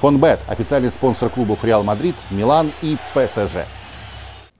Фонбет – официальный спонсор клубов Реал Мадрид, Милан и ПСЖ.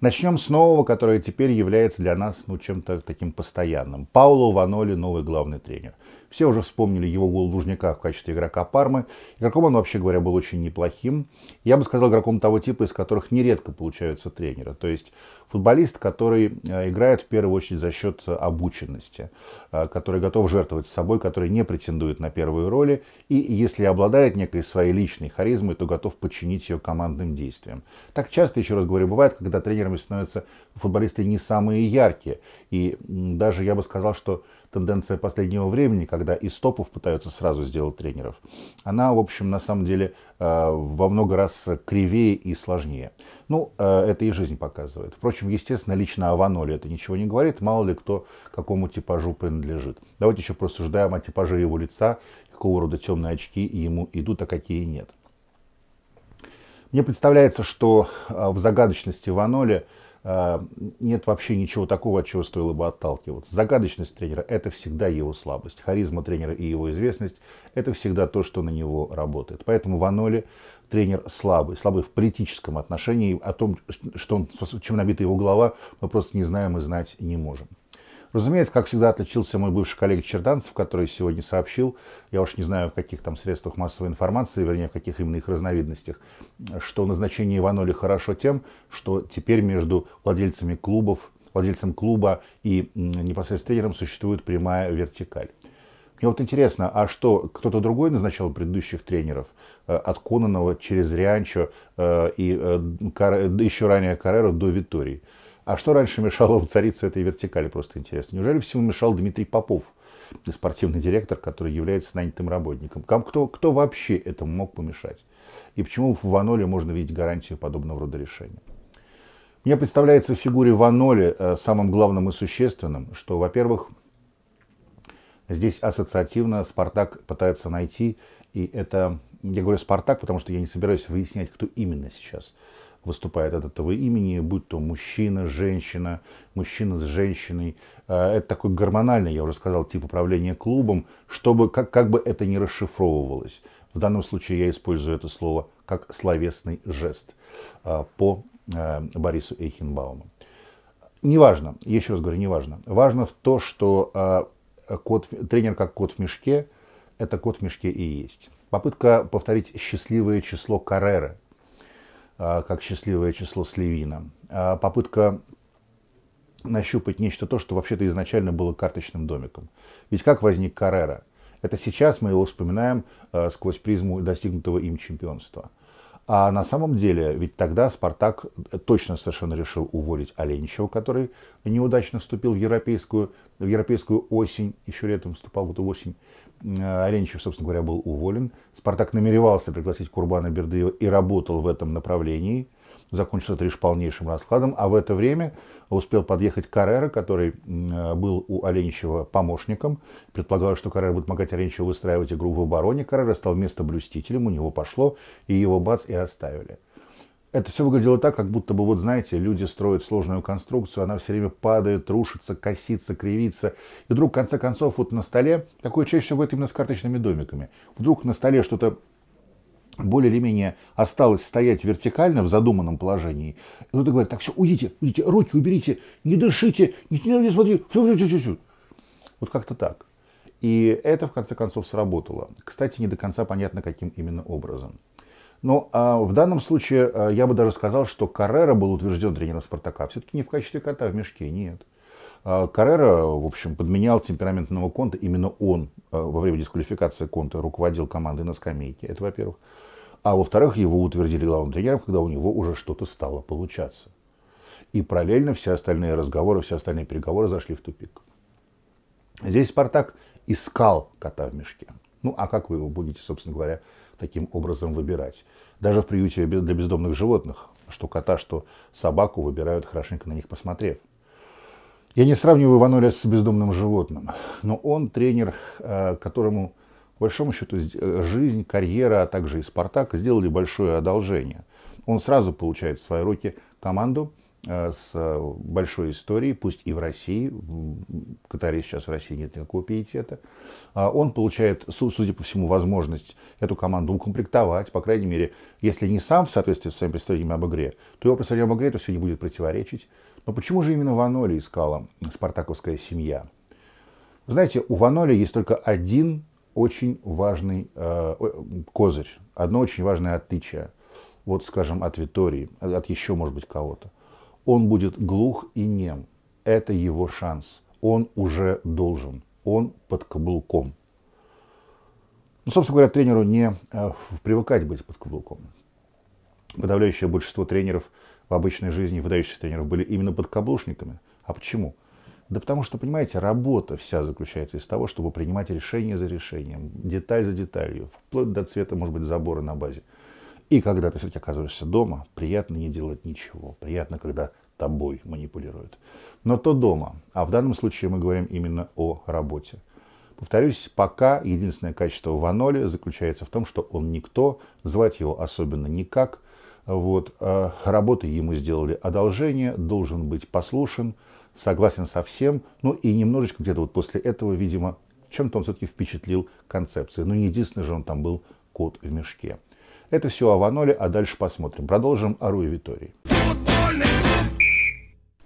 Начнем с нового, которое теперь является для нас ну, чем-то таким постоянным. Пауло Ваноли, новый главный тренер. Все уже вспомнили его гол лужниках в качестве игрока Пармы. Игроком он, вообще говоря, был очень неплохим. Я бы сказал, игроком того типа, из которых нередко получаются тренеры. То есть футболист, который э, играет в первую очередь за счет обученности, э, который готов жертвовать собой, который не претендует на первые роли и, если обладает некой своей личной харизмой, то готов подчинить ее командным действиям. Так часто, еще раз говорю, бывает, когда тренер которыми становятся футболисты не самые яркие. И даже я бы сказал, что тенденция последнего времени, когда из топов пытаются сразу сделать тренеров, она, в общем, на самом деле э, во много раз кривее и сложнее. Ну, э, это и жизнь показывает. Впрочем, естественно, лично о Ваноле это ничего не говорит, мало ли кто какому типажу принадлежит. Давайте еще просуждаем о типаже его лица, какого рода темные очки ему идут, а какие нет. Мне представляется, что э, в загадочности Ваноле э, нет вообще ничего такого, от чего стоило бы отталкиваться. Загадочность тренера – это всегда его слабость. Харизма тренера и его известность – это всегда то, что на него работает. Поэтому Ваноле тренер слабый. Слабый в политическом отношении. О том, что он, чем набита его голова, мы просто не знаем и знать не можем. Разумеется, как всегда, отличился мой бывший коллега Черданцев, который сегодня сообщил, я уж не знаю, в каких там средствах массовой информации, вернее, в каких именно их разновидностях, что назначение Иваноли хорошо тем, что теперь между владельцами клубов, владельцем клуба и непосредственно тренером существует прямая вертикаль. Мне вот интересно, а что, кто-то другой назначал предыдущих тренеров? Э, от Кононова через Рианчо э, и э, еще ранее Карреру до Витории. А что раньше мешало уцариться этой вертикали, просто интересно. Неужели всему мешал Дмитрий Попов, спортивный директор, который является нанятым работником? Кто, кто вообще этому мог помешать? И почему в Ваноле можно видеть гарантию подобного рода решения? Мне представляется в фигуре Ваноле э, самым главным и существенным, что, во-первых, здесь ассоциативно Спартак пытается найти, и это, я говорю Спартак, потому что я не собираюсь выяснять, кто именно сейчас выступает от этого имени, будь то мужчина, женщина, мужчина с женщиной. А, это такой гормональный, я уже сказал, тип управления клубом, чтобы как, как бы это ни расшифровывалось. В данном случае я использую это слово как словесный жест а, по а, Борису Эйхенбауму. Неважно, еще раз говорю, неважно. Важно в то, что кот, тренер как кот в мешке, это кот в мешке и есть. Попытка повторить счастливое число Карреры – а, как счастливое число Сливина. Попытка нащупать нечто то, что вообще-то изначально было карточным домиком. Ведь как возник Каррера? Это сейчас мы его вспоминаем а, сквозь призму достигнутого им чемпионства. А на самом деле, ведь тогда Спартак точно совершенно решил уволить Оленичева, который неудачно вступил в европейскую, в европейскую осень, еще летом вступал в эту осень, Аренчев, э, собственно говоря, был уволен. «Спартак» намеревался пригласить Курбана Бердыева и работал в этом направлении. Закончился это лишь полнейшим раскладом. А в это время успел подъехать Каррера, который э, был у Оленичева помощником. Предполагалось, что Каррера будет помогать Оленичеву выстраивать игру в обороне. Каррера стал место блюстителем, у него пошло, и его бац и оставили это все выглядело так, как будто бы, вот знаете, люди строят сложную конструкцию, она все время падает, рушится, косится, кривится. И вдруг, в конце концов, вот на столе, такое чаще всего это именно с карточными домиками, вдруг на столе что-то более или менее осталось стоять вертикально в задуманном положении. И кто-то говорит, так все, уйдите, уйдите, руки уберите, не дышите, не, не, не смотрите, все, все, все, все. Вот как-то так. И это, в конце концов, сработало. Кстати, не до конца понятно, каким именно образом. Но ну, а, в данном случае э, я бы даже сказал, что Каррера был утвержден тренером «Спартака». Все-таки не в качестве кота в мешке, нет. А Каррера, в общем, подменял темпераментного Конта. Именно он э, во время дисквалификации Конта руководил командой на скамейке. Это, во-первых. А во-вторых, его утвердили главным тренером, когда у него уже что-то стало получаться. И параллельно все остальные разговоры, все остальные переговоры зашли в тупик. Здесь «Спартак» искал кота в мешке. Ну, а как вы его будете, собственно говоря, таким образом выбирать. Даже в приюте для бездомных животных, что кота, что собаку выбирают, хорошенько на них посмотрев. Я не сравниваю Ваноля с бездомным животным, но он тренер, э, которому, по большому счету, э, жизнь, карьера, а также и «Спартак» сделали большое одолжение. Он сразу получает в свои руки команду – Э, с э, большой историей, пусть и в России, Катаре сейчас в России нет никакого пиетета. А он получает, судя по всему, возможность эту команду укомплектовать, по крайней мере, если не сам в соответствии с своим представлением об игре, то его представление об игре это все не будет противоречить. Но почему же именно Ваноли искала спартаковская семья? Вы знаете, у Ваноли есть только один очень важный э, козырь, одно очень важное отличие, вот, скажем, от Витории, от еще, может быть, кого-то – он будет глух и нем. Это его шанс. Он уже должен. Он под каблуком. Ну, собственно говоря, тренеру не э, привыкать быть под каблуком. Подавляющее большинство тренеров в обычной жизни, выдающихся тренеров, были именно подкаблушниками. А почему? Да потому что, понимаете, работа вся заключается из того, чтобы принимать решение за решением, деталь за деталью, вплоть до цвета, может быть, забора на базе. И когда ты все-таки оказываешься дома, приятно не делать ничего. Приятно, когда тобой манипулируют. Но то дома. А в данном случае мы говорим именно о работе. Повторюсь, пока единственное качество Ваноли заключается в том, что он никто, звать его особенно никак. Вот, э, работы ему сделали одолжение, должен быть послушен, согласен со всем. Ну и немножечко где-то вот после этого, видимо, чем-то он все-таки впечатлил концепции. Но ну не единственный же он там был кот в мешке. Это все о Ваноле, а дальше посмотрим. Продолжим о Руи Витории.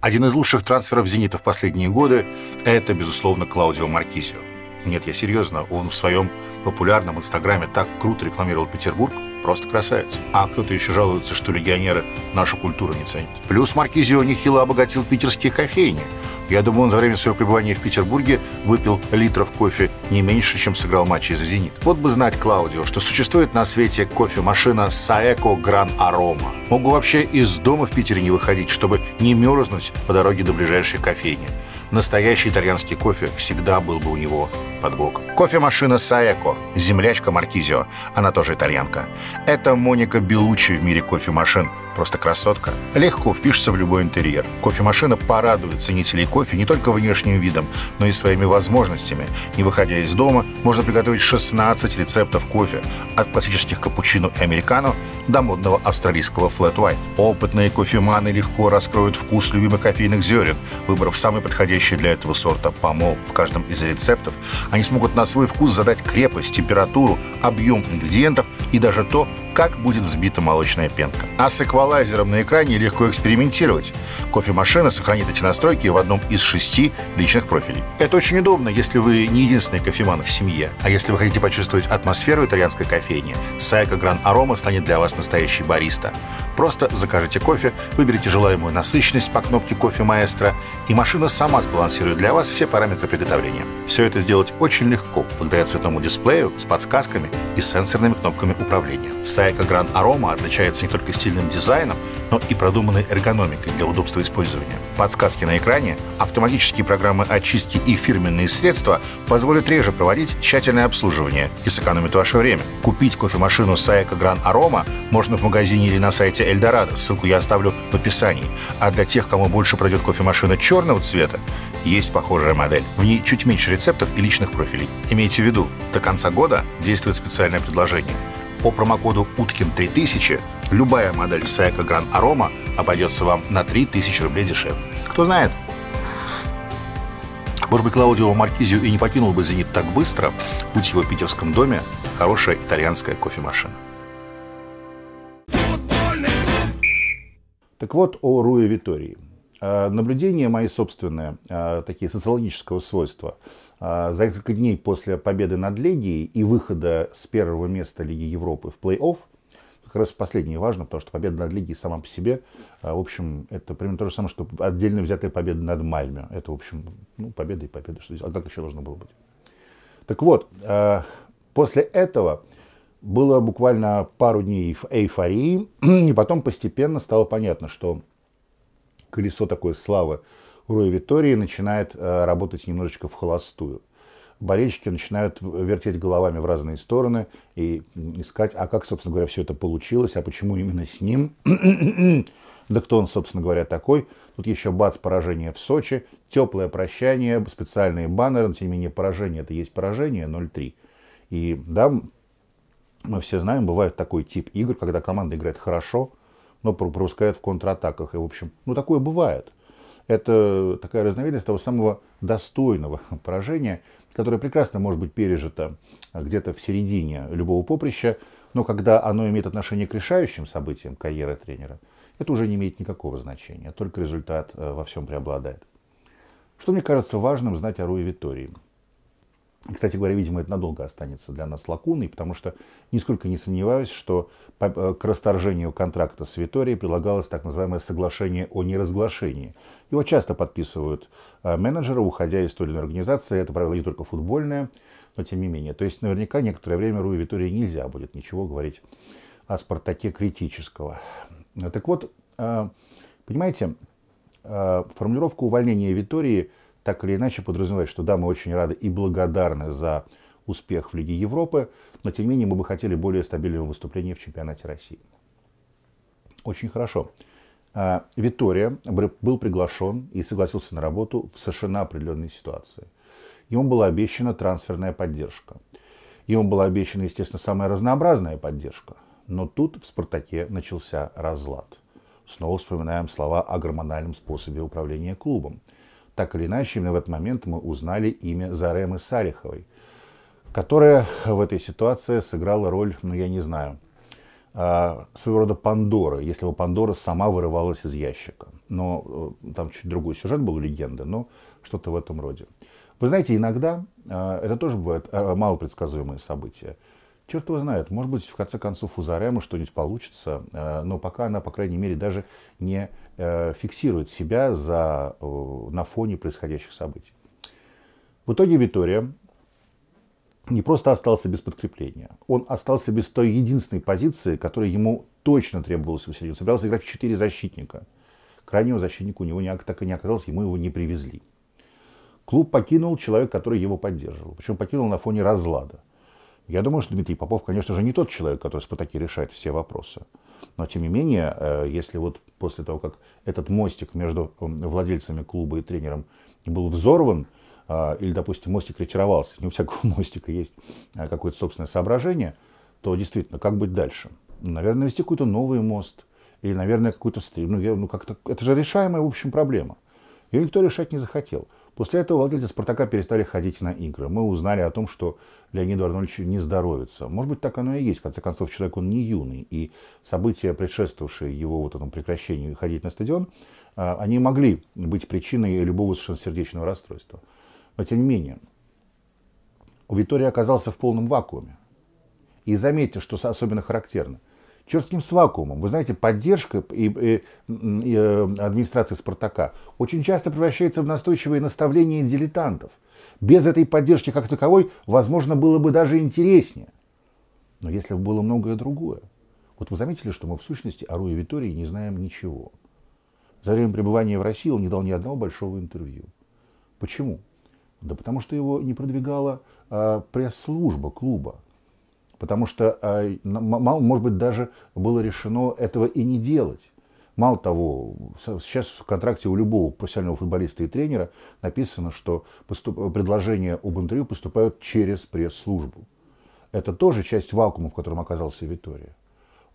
Один из лучших трансферов «Зенита» в последние годы – это, безусловно, Клаудио Маркизио. Нет, я серьезно, он в своем популярном инстаграме так круто рекламировал Петербург, Просто красавец. А кто-то еще жалуется, что легионеры нашу культуру не ценят. Плюс Маркизио нехило обогатил питерские кофейни. Я думаю, он за время своего пребывания в Петербурге выпил литров кофе не меньше, чем сыграл матчи за «Зенит». Вот бы знать Клаудио, что существует на свете кофемашина «Саэко Гран Арома». Могу вообще из дома в Питере не выходить, чтобы не мерзнуть по дороге до ближайшей кофейни. Настоящий итальянский кофе всегда был бы у него под бок. Кофемашина Саэко, землячка Маркизио, она тоже итальянка. Это Моника Белучи в мире кофемашин. Просто красотка. Легко впишется в любой интерьер. Кофемашина порадует ценителей кофе не только внешним видом, но и своими возможностями. Не выходя из дома, можно приготовить 16 рецептов кофе. От классических капучино и американо до модного австралийского флэт white. Опытные кофеманы легко раскроют вкус любимых кофейных зерен, выбрав самый подходящий для этого сорта помол. В каждом из рецептов они смогут на свой вкус задать крепость, температуру, объем ингредиентов и даже то, как будет взбита молочная пенка. А с эквалайзером на экране легко экспериментировать. Кофемашина сохранит эти настройки в одном из шести личных профилей. Это очень удобно, если вы не единственный кофеман в семье. А если вы хотите почувствовать атмосферу итальянской кофейни, Сайка Гран Арома станет для вас настоящий бариста. Просто закажите кофе, выберите желаемую насыщенность по кнопке «Кофе Маэстро», и машина сама сбалансирует для вас все параметры приготовления. Все это сделать очень легко благодаря цветному дисплею с подсказками и сенсорными кнопками управления. Seiko Grand Aroma отличается не только стильным дизайном, но и продуманной эргономикой для удобства использования. Подсказки на экране, автоматические программы очистки и фирменные средства позволят реже проводить тщательное обслуживание и сэкономят ваше время. Купить кофемашину Seiko Grand Aroma можно в магазине или на сайте Эльдорадо. Ссылку я оставлю в описании. А для тех, кому больше пройдет кофемашина черного цвета, есть похожая модель. В ней чуть меньше рецептов и лично различных профилей. Имейте в виду, до конца года действует специальное предложение. По промокоду «Уткин3000» любая модель Seiko Grand Aroma обойдется вам на 3000 рублей дешевле. Кто знает, может быть, Клаудио Маркизио и не покинул бы «Зенит» так быстро, будь его в питерском доме хорошая итальянская кофемашина. Так вот, о Руе Витории. Э, наблюдения мои собственные, э, такие социологического свойства – а, за несколько дней после победы над Легией и выхода с первого места Лиги Европы в плей-офф, как раз последнее важно, потому что победа над Лигией сама по себе, а, в общем, это примерно то же самое, что отдельно взятая победа над Мальме. Это, в общем, ну, победа и победа, что здесь, а как еще должно было быть? Так вот, а, после этого было буквально пару дней эйфории, и потом постепенно стало понятно, что колесо такое славы Руи Витории начинает э, работать немножечко в холостую. Болельщики начинают вертеть головами в разные стороны и искать, а как, собственно говоря, все это получилось, а почему именно с ним, да кто он, собственно говоря, такой. Тут еще бац, поражение в Сочи, теплое прощание, специальные баннеры, но тем не менее поражение, это есть поражение 0-3. И да, мы все знаем, бывает такой тип игр, когда команда играет хорошо, но пропускает в контратаках. И, в общем, ну такое бывает. Это такая разновидность того самого достойного поражения, которое прекрасно может быть пережито а, где-то в середине любого поприща, но когда оно имеет отношение к решающим событиям карьеры тренера, это уже не имеет никакого значения, только результат э, во всем преобладает. Что мне кажется важным знать о Руи Витории – кстати говоря, видимо, это надолго останется для нас лакуной, потому что нисколько не сомневаюсь, что э, к расторжению контракта с Виторией прилагалось так называемое соглашение о неразглашении. Его часто подписывают э, менеджеры, уходя из той или иной организации. Это правило не только футбольное, но тем не менее. То есть наверняка некоторое время Руи Витории нельзя будет ничего говорить о «Спартаке» критического. Так вот, э, понимаете, формулировка увольнения Витории – так или иначе подразумевает, что да, мы очень рады и благодарны за успех в Лиге Европы, но тем не менее мы бы хотели более стабильного выступления в чемпионате России. Очень хорошо. А, Витория был приглашен и согласился на работу в совершенно определенной ситуации. Ему была обещана трансферная поддержка. Ему была обещана, естественно, самая разнообразная поддержка. Но тут в «Спартаке» начался разлад. Снова вспоминаем слова о гормональном способе управления клубом – так или иначе, именно в этот момент мы узнали имя Заремы Салиховой, которая в этой ситуации сыграла роль, ну я не знаю, а, своего рода Пандоры. если бы Пандора сама вырывалась из ящика. Но э, там чуть другой сюжет был легенда, но что-то в этом роде. Вы знаете, иногда а, это тоже бывает а, малопредсказуемые события. Черт его знает, может быть, в конце концов у Зарема что-нибудь получится, э, но пока она, по крайней мере, даже не э, фиксирует себя за, э, на фоне происходящих событий. В итоге Витория не просто остался без подкрепления, он остался без той единственной позиции, которая ему точно требовалась усилить. Он собирался играть в четыре защитника. Крайнего защитника у него не, так и не оказалось, ему его не привезли. Клуб покинул человек, который его поддерживал. Причем покинул на фоне разлада – я думаю, что Дмитрий Попов, конечно же, не тот человек, который с потоки решает все вопросы. Но, тем не менее, э, если вот после того, как этот мостик между владельцами клуба и тренером был взорван, э, или, допустим, мостик ретировался, не у всякого мостика есть э, какое-то собственное соображение, то действительно, как быть дальше? Наверное, вести какой-то новый мост, или, наверное, какой-то стрим. Ну, ну как-то, это же решаемая, в общем, проблема. Ее никто решать не захотел. После этого владельцы «Спартака» перестали ходить на игры. Мы узнали о том, что Леониду Арнольдовичу не здоровится. Может быть, так оно и есть. В конце концов, человек он не юный. И события, предшествовавшие его вот этому прекращению ходить на стадион, а, они могли быть причиной любого совершенно сердечного расстройства. Но тем не менее, у Витория оказался в полном вакууме. И заметьте, что особенно характерно – чертским с вакуумом. Вы знаете, поддержка и, и, и э, администрации «Спартака» очень часто превращается в настойчивые наставления дилетантов. Без этой поддержки как таковой, возможно, было бы даже интереснее. Но если бы было многое другое. Вот вы заметили, что мы в сущности о Руе Витории не знаем ничего. За время пребывания в России он не дал ни одного большого интервью. Почему? Да потому что его не продвигала э, пресс-служба клуба. Потому что, а, может быть, даже было решено этого и не делать. Мало того, сейчас в контракте у любого профессионального футболиста и тренера написано, что поступ... предложения об интервью поступают через пресс-службу. Это тоже часть вакуума, в котором оказался Витория.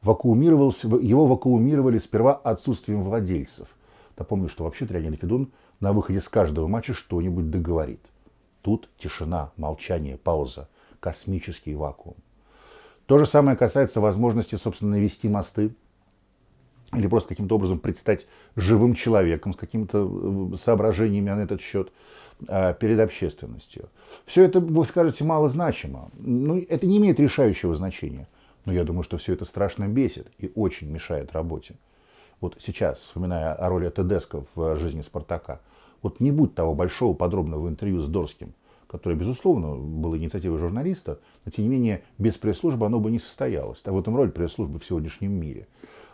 Вакуумировался, его вакуумировали сперва отсутствием владельцев. Напомню, что вообще тренер Федун на выходе с каждого матча что-нибудь договорит. Тут тишина, молчание, пауза, космический вакуум. То же самое касается возможности, собственно, навести мосты или просто каким-то образом предстать живым человеком с какими-то э, соображениями на этот счет а, перед общественностью. Все это, вы скажете, малозначимо. Ну, это не имеет решающего значения. Но я думаю, что все это страшно бесит и очень мешает работе. Вот сейчас, вспоминая о роли Тедеско в э, жизни Спартака, вот не будь того большого подробного интервью с Дорским, которое, безусловно, было инициативой журналиста, но, тем не менее, без пресс-службы оно бы не состоялось. А в этом роль пресс-службы в сегодняшнем мире.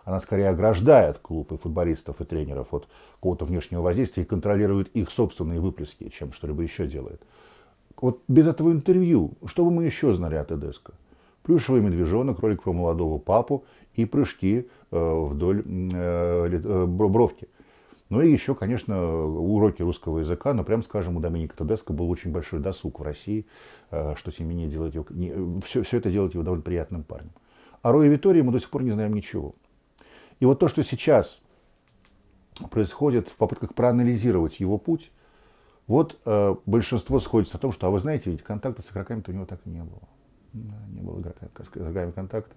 Она скорее ограждает клубы, футболистов, и тренеров от какого-то внешнего воздействия и контролирует их собственные выплески, чем что-либо еще делает. Вот без этого интервью, что бы мы еще знали о Тедеско? Плюшевый медвежонок, ролик про молодого папу и прыжки э, вдоль э, э, бровки. Ну и еще, конечно, уроки русского языка, но ну, прям скажем, у Доминика Тедеско был очень большой досуг в России, э, что тем не менее делает его, не, все, все это делает его довольно приятным парнем. О а Рое Витории мы до сих пор не знаем ничего. И вот то, что сейчас происходит в попытках проанализировать его путь, вот э, большинство сходится о том, что, а вы знаете, ведь контакта с игроками-то у него так и не было. Да, не было игроками, с игроками контакта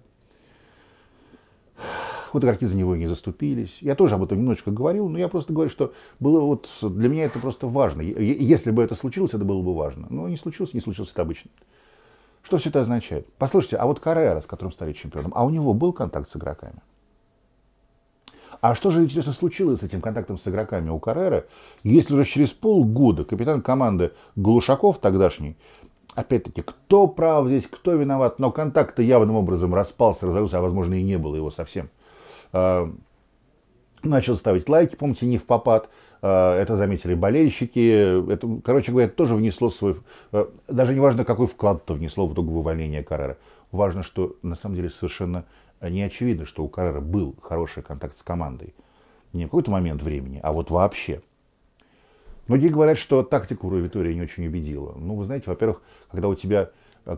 вот игроки за него и не заступились. Я тоже об этом немножечко говорил, но я просто говорю, что было вот для меня это просто важно. Если бы это случилось, это было бы важно. Но не случилось, не случилось это обычно. Что все это означает? Послушайте, а вот Каррера, с которым стали чемпионом, а у него был контакт с игроками? А что же, интересно, случилось с этим контактом с игроками у Каррера, если уже через полгода капитан команды Глушаков тогдашний, опять-таки, кто прав здесь, кто виноват, но контакт явным образом распался, разорился, а возможно и не было его совсем – Э, начал ставить лайки, помните, не в попад. Э, это заметили болельщики. Это, короче говоря, тоже внесло свой... Э, даже не важно, какой вклад то внесло в итоге увольнения Каррера. Важно, что на самом деле совершенно не очевидно, что у Каррера был хороший контакт с командой. Не в какой-то момент времени, а вот вообще. Многие говорят, что тактика у Витория не очень убедила. Ну, вы знаете, во-первых, когда у тебя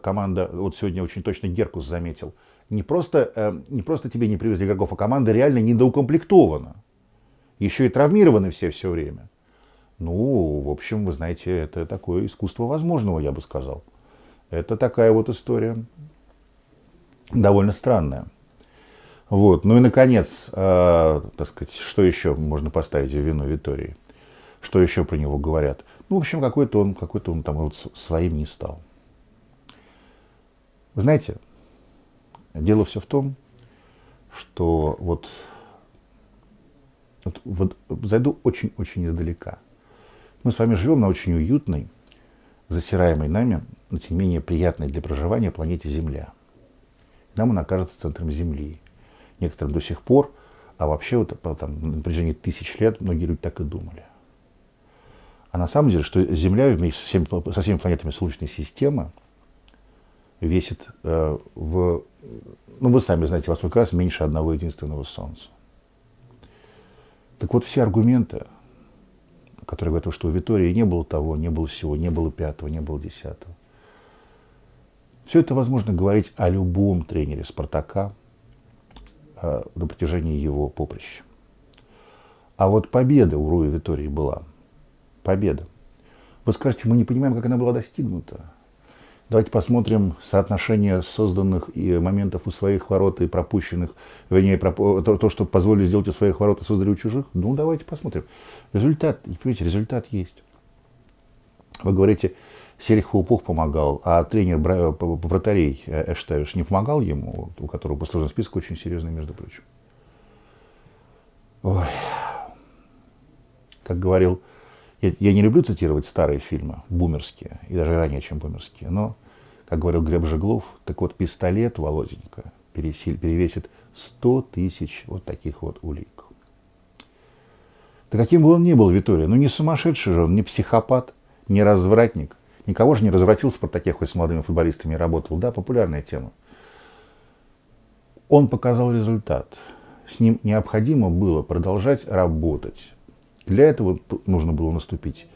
команда... Вот сегодня очень точно Геркус заметил – не просто, э, не просто тебе не привезли игроков, а команда реально недоукомплектована. Еще и травмированы все все время. Ну, в общем, вы знаете, это такое искусство возможного, я бы сказал. Это такая вот история довольно странная. Вот. Ну и, наконец, э, так сказать, что еще можно поставить в вину Витории? Что еще про него говорят? Ну, в общем, какой-то он, какой-то он там вот своим не стал. Вы знаете, Дело все в том, что вот, вот, вот зайду очень-очень издалека. Мы с вами живем на очень уютной, засираемой нами, но тем не менее приятной для проживания планете Земля. Нам она кажется центром Земли. Некоторым до сих пор, а вообще вот, там, на протяжении тысяч лет многие люди так и думали. А на самом деле, что Земля вместе со всеми, со всеми планетами Солнечной системы – весит э, в, ну вы сами знаете, во сколько раз меньше одного единственного Солнца. Так вот, все аргументы, которые говорят, что у Витории не было того, не было всего, не было пятого, не было десятого. Все это возможно говорить о любом тренере «Спартака» э, на протяжении его поприща. А вот победа у Руи Витории была. Победа. Вы скажете, мы не понимаем, как она была достигнута. Давайте посмотрим соотношение созданных и моментов у своих ворот и пропущенных, вернее, то, что позволили сделать у своих ворот и создали у чужих. Ну, давайте посмотрим. Результат, видите, результат есть. Вы говорите, Серих Хаупух помогал, а тренер вратарей э, Эштавиш не помогал ему, у которого послужен список очень серьезный, между прочим. Ой. Как говорил я, не люблю цитировать старые фильмы, бумерские, и даже ранее, чем бумерские, но, как говорил Глеб Жеглов, так вот пистолет Володенька пересиль, перевесит 100 тысяч вот таких вот улик. Да каким бы он ни был, Витория, ну не сумасшедший же он, не психопат, не развратник. Никого же не развратил Спартаке, хоть с молодыми футболистами работал. Да, популярная тема. Он показал результат. С ним необходимо было продолжать работать, для этого нужно было наступить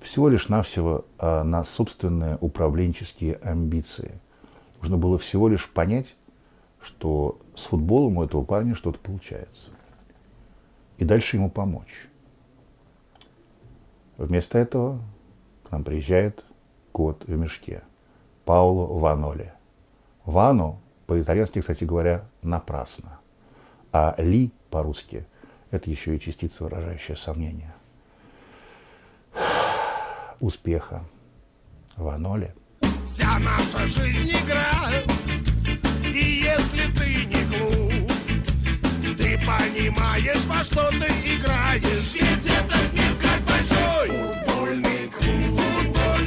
всего лишь навсего а, на собственные управленческие амбиции. Нужно было всего лишь понять, что с футболом у этого парня что-то получается. И дальше ему помочь. Вместо этого к нам приезжает кот в мешке. Пауло Ваноли. Вану по-итальянски, кстати говоря, напрасно. А Ли по-русски – это еще и частица, выражающая сомнение успеха в аноле. Вся наша жизнь игра, и если ты не глуп, ты понимаешь, во что ты играешь, ведь этот мир как большой футбольный клуб. Футбольный